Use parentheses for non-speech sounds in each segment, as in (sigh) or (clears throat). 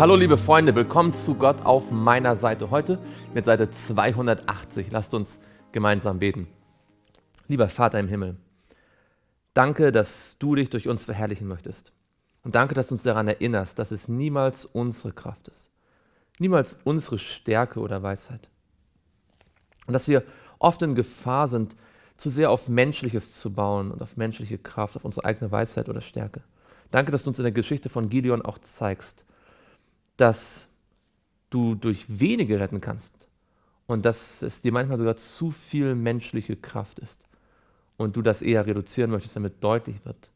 Hallo liebe Freunde, willkommen zu Gott auf meiner Seite heute mit Seite 280. Lasst uns gemeinsam beten. Lieber Vater im Himmel, danke, dass du dich durch uns verherrlichen möchtest. Und danke, dass du uns daran erinnerst, dass es niemals unsere Kraft ist, niemals unsere Stärke oder Weisheit. Und dass wir oft in Gefahr sind, zu sehr auf Menschliches zu bauen und auf menschliche Kraft, auf unsere eigene Weisheit oder Stärke. Danke, dass du uns in der Geschichte von Gideon auch zeigst, dass du durch wenige retten kannst und dass es dir manchmal sogar zu viel menschliche Kraft ist und du das eher reduzieren möchtest, damit deutlich wird,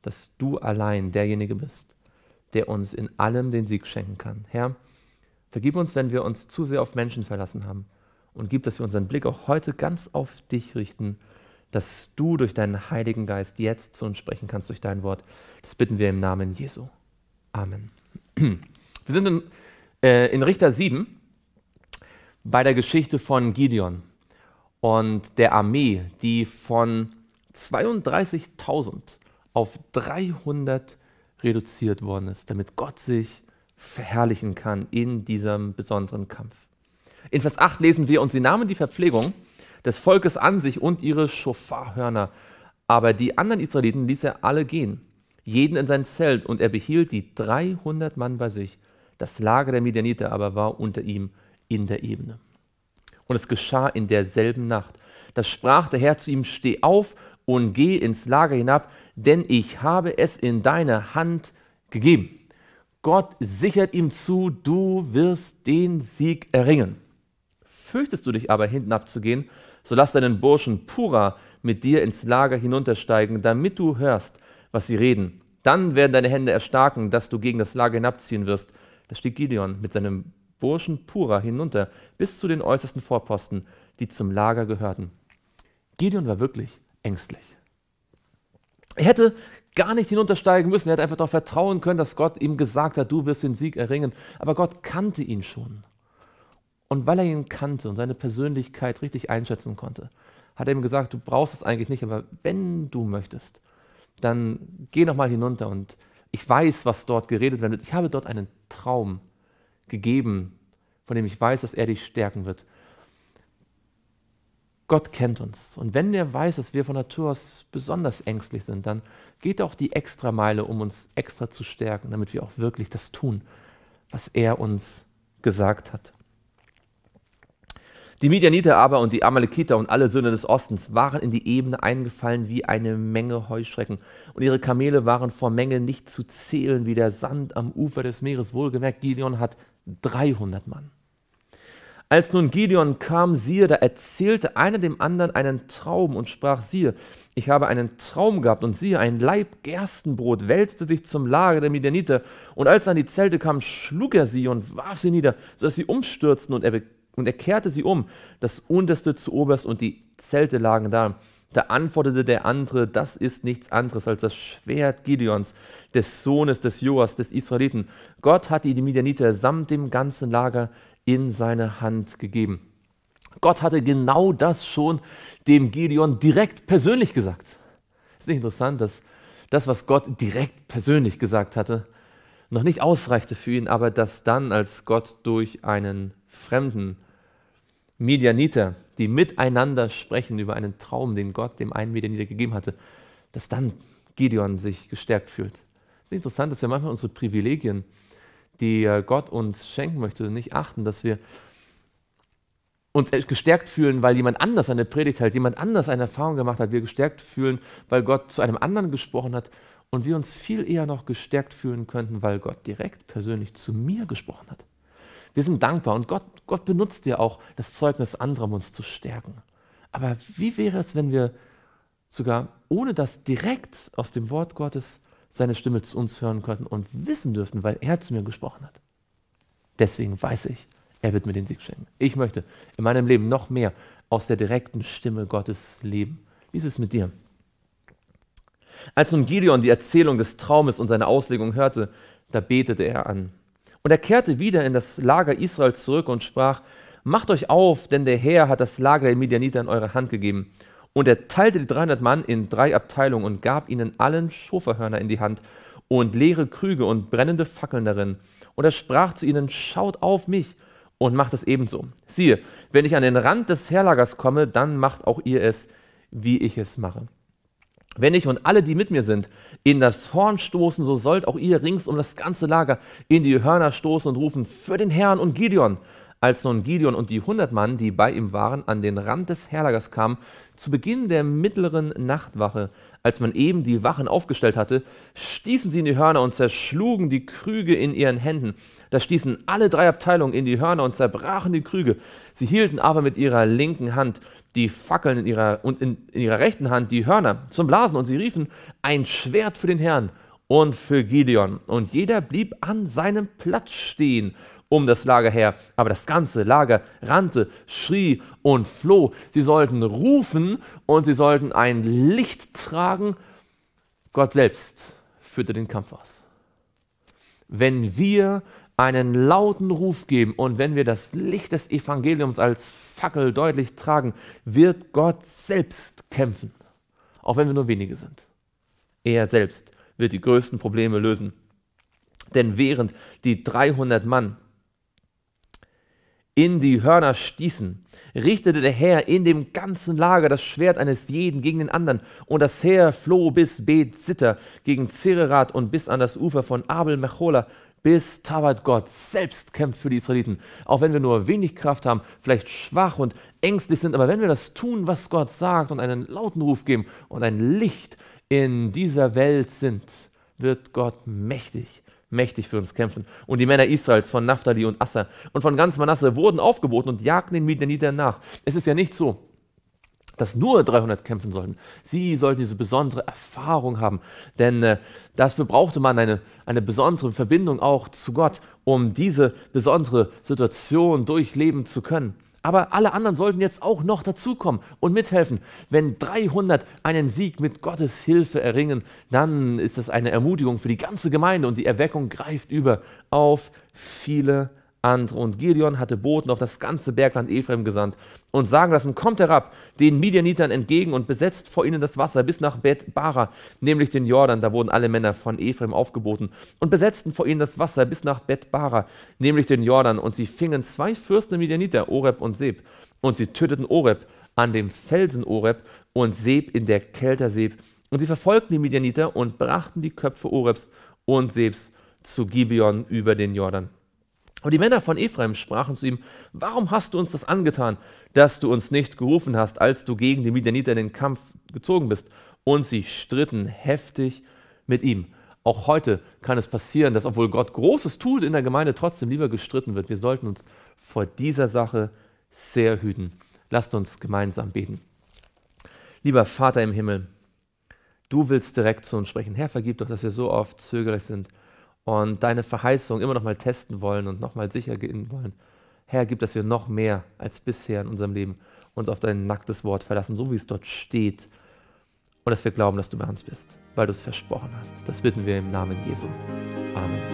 dass du allein derjenige bist, der uns in allem den Sieg schenken kann. Herr, vergib uns, wenn wir uns zu sehr auf Menschen verlassen haben und gib, dass wir unseren Blick auch heute ganz auf dich richten, dass du durch deinen Heiligen Geist jetzt zu uns sprechen kannst durch dein Wort. Das bitten wir im Namen Jesu. Amen. (clears throat) Wir sind in, äh, in Richter 7 bei der Geschichte von Gideon und der Armee, die von 32.000 auf 300 reduziert worden ist, damit Gott sich verherrlichen kann in diesem besonderen Kampf. In Vers 8 lesen wir, und sie nahmen die Verpflegung des Volkes an sich und ihre Schofarhörner, aber die anderen Israeliten ließ er alle gehen, jeden in sein Zelt, und er behielt die 300 Mann bei sich. Das Lager der Midianiter aber war unter ihm in der Ebene. Und es geschah in derselben Nacht. Da sprach der Herr zu ihm, steh auf und geh ins Lager hinab, denn ich habe es in deine Hand gegeben. Gott sichert ihm zu, du wirst den Sieg erringen. Fürchtest du dich aber hinten abzugehen, so lass deinen Burschen Pura mit dir ins Lager hinuntersteigen, damit du hörst, was sie reden. Dann werden deine Hände erstarken, dass du gegen das Lager hinabziehen wirst da stieg Gideon mit seinem Burschen Pura hinunter bis zu den äußersten Vorposten, die zum Lager gehörten. Gideon war wirklich ängstlich. Er hätte gar nicht hinuntersteigen müssen, er hätte einfach darauf vertrauen können, dass Gott ihm gesagt hat, du wirst den Sieg erringen. Aber Gott kannte ihn schon. Und weil er ihn kannte und seine Persönlichkeit richtig einschätzen konnte, hat er ihm gesagt, du brauchst es eigentlich nicht, aber wenn du möchtest, dann geh nochmal hinunter und ich weiß, was dort geredet wird. Ich habe dort einen Traum gegeben, von dem ich weiß, dass er dich stärken wird. Gott kennt uns. Und wenn er weiß, dass wir von Natur aus besonders ängstlich sind, dann geht er auch die extra Meile, um uns extra zu stärken, damit wir auch wirklich das tun, was er uns gesagt hat. Die Midianiter aber und die Amalekiter und alle Söhne des Ostens waren in die Ebene eingefallen wie eine Menge Heuschrecken, und ihre Kamele waren vor Menge nicht zu zählen wie der Sand am Ufer des Meeres. Wohlgemerkt, Gideon hat 300 Mann. Als nun Gideon kam, siehe, da erzählte einer dem anderen einen Traum und sprach, siehe, ich habe einen Traum gehabt und siehe, ein Laib Gerstenbrot wälzte sich zum Lager der Midianiter und als er an die Zelte kam, schlug er sie und warf sie nieder, sodass sie umstürzten und er bekam und er kehrte sie um, das unterste zu oberst, und die Zelte lagen da. Da antwortete der andere, das ist nichts anderes als das Schwert Gideons, des Sohnes des Joas, des Israeliten. Gott hat die Midianiter samt dem ganzen Lager in seine Hand gegeben. Gott hatte genau das schon dem Gideon direkt persönlich gesagt. Ist nicht interessant, dass das, was Gott direkt persönlich gesagt hatte, noch nicht ausreichte für ihn, aber dass dann, als Gott durch einen Fremden Medianiter, die miteinander sprechen über einen Traum, den Gott dem einen Medianiter gegeben hatte, dass dann Gideon sich gestärkt fühlt. Es ist interessant, dass wir manchmal unsere Privilegien, die äh, Gott uns schenken möchte, nicht achten, dass wir uns gestärkt fühlen, weil jemand anders eine Predigt hält, jemand anders eine Erfahrung gemacht hat, wir gestärkt fühlen, weil Gott zu einem anderen gesprochen hat und wir uns viel eher noch gestärkt fühlen könnten, weil Gott direkt persönlich zu mir gesprochen hat. Wir sind dankbar und Gott, Gott benutzt ja auch das Zeugnis anderer, um uns zu stärken. Aber wie wäre es, wenn wir sogar ohne das direkt aus dem Wort Gottes seine Stimme zu uns hören könnten und wissen dürften, weil er zu mir gesprochen hat? Deswegen weiß ich, er wird mir den Sieg schenken. Ich möchte in meinem Leben noch mehr aus der direkten Stimme Gottes leben. Wie ist es mit dir? Als nun Gideon die Erzählung des Traumes und seine Auslegung hörte, da betete er an. Und er kehrte wieder in das Lager Israel zurück und sprach, Macht euch auf, denn der Herr hat das Lager der Midianiter in eure Hand gegeben. Und er teilte die 300 Mann in drei Abteilungen und gab ihnen allen Schoferhörner in die Hand und leere Krüge und brennende Fackeln darin. Und er sprach zu ihnen, schaut auf mich und macht es ebenso. Siehe, wenn ich an den Rand des Herlagers komme, dann macht auch ihr es, wie ich es mache. Wenn ich und alle, die mit mir sind, in das Horn stoßen, so sollt auch ihr rings um das ganze Lager in die Hörner stoßen und rufen, für den Herrn und Gideon. Als nun Gideon und die hundert Mann, die bei ihm waren, an den Rand des Herlagers kamen, zu Beginn der mittleren Nachtwache, als man eben die Wachen aufgestellt hatte, stießen sie in die Hörner und zerschlugen die Krüge in ihren Händen. Da stießen alle drei Abteilungen in die Hörner und zerbrachen die Krüge. Sie hielten aber mit ihrer linken Hand die Fackeln in ihrer, und in, in ihrer rechten Hand die Hörner zum Blasen und sie riefen, ein Schwert für den Herrn und für Gideon. Und jeder blieb an seinem Platz stehen um das Lager her, aber das ganze Lager rannte, schrie und floh. Sie sollten rufen und sie sollten ein Licht tragen. Gott selbst führte den Kampf aus. Wenn wir einen lauten Ruf geben und wenn wir das Licht des Evangeliums als Fackel deutlich tragen, wird Gott selbst kämpfen, auch wenn wir nur wenige sind. Er selbst wird die größten Probleme lösen. Denn während die 300 Mann in die Hörner stießen, richtete der Herr in dem ganzen Lager das Schwert eines jeden gegen den anderen, und das Heer floh bis Beth Sitter gegen Zererat und bis an das Ufer von Abel Mechola, bis Tabat Gott selbst kämpft für die Israeliten. Auch wenn wir nur wenig Kraft haben, vielleicht schwach und ängstlich sind, aber wenn wir das tun, was Gott sagt und einen lauten Ruf geben und ein Licht in dieser Welt sind, wird Gott mächtig mächtig für uns kämpfen. Und die Männer Israels von Naphtali und Asser und von ganz Manasse wurden aufgeboten und jagten den Midianitern nach. Es ist ja nicht so, dass nur 300 kämpfen sollten. Sie sollten diese besondere Erfahrung haben, denn äh, dafür brauchte man eine, eine besondere Verbindung auch zu Gott, um diese besondere Situation durchleben zu können. Aber alle anderen sollten jetzt auch noch dazukommen und mithelfen. Wenn 300 einen Sieg mit Gottes Hilfe erringen, dann ist das eine Ermutigung für die ganze Gemeinde und die Erweckung greift über auf viele andere. Und Gideon hatte Boten auf das ganze Bergland Ephraim gesandt und sagen lassen, kommt herab den Midianitern entgegen und besetzt vor ihnen das Wasser bis nach Beth Bara, nämlich den Jordan. Da wurden alle Männer von Ephraim aufgeboten und besetzten vor ihnen das Wasser bis nach Beth Bara, nämlich den Jordan. Und sie fingen zwei Fürsten der Midianiter, Oreb und Seb. Und sie töteten Oreb an dem Felsen Oreb und Seb in der Kelterseb. Und sie verfolgten die Midianiter und brachten die Köpfe Orebs und Sebs zu Gibeon über den Jordan. Aber die Männer von Ephraim sprachen zu ihm, warum hast du uns das angetan, dass du uns nicht gerufen hast, als du gegen die Midianiter in den Kampf gezogen bist? Und sie stritten heftig mit ihm. Auch heute kann es passieren, dass obwohl Gott Großes tut in der Gemeinde, trotzdem lieber gestritten wird. Wir sollten uns vor dieser Sache sehr hüten. Lasst uns gemeinsam beten. Lieber Vater im Himmel, du willst direkt zu uns sprechen. Herr, vergib doch, dass wir so oft zögerlich sind und deine Verheißung immer noch mal testen wollen und noch mal sicher gehen wollen. Herr, gib, dass wir noch mehr als bisher in unserem Leben uns auf dein nacktes Wort verlassen, so wie es dort steht. Und dass wir glauben, dass du bei uns bist, weil du es versprochen hast. Das bitten wir im Namen Jesu. Amen.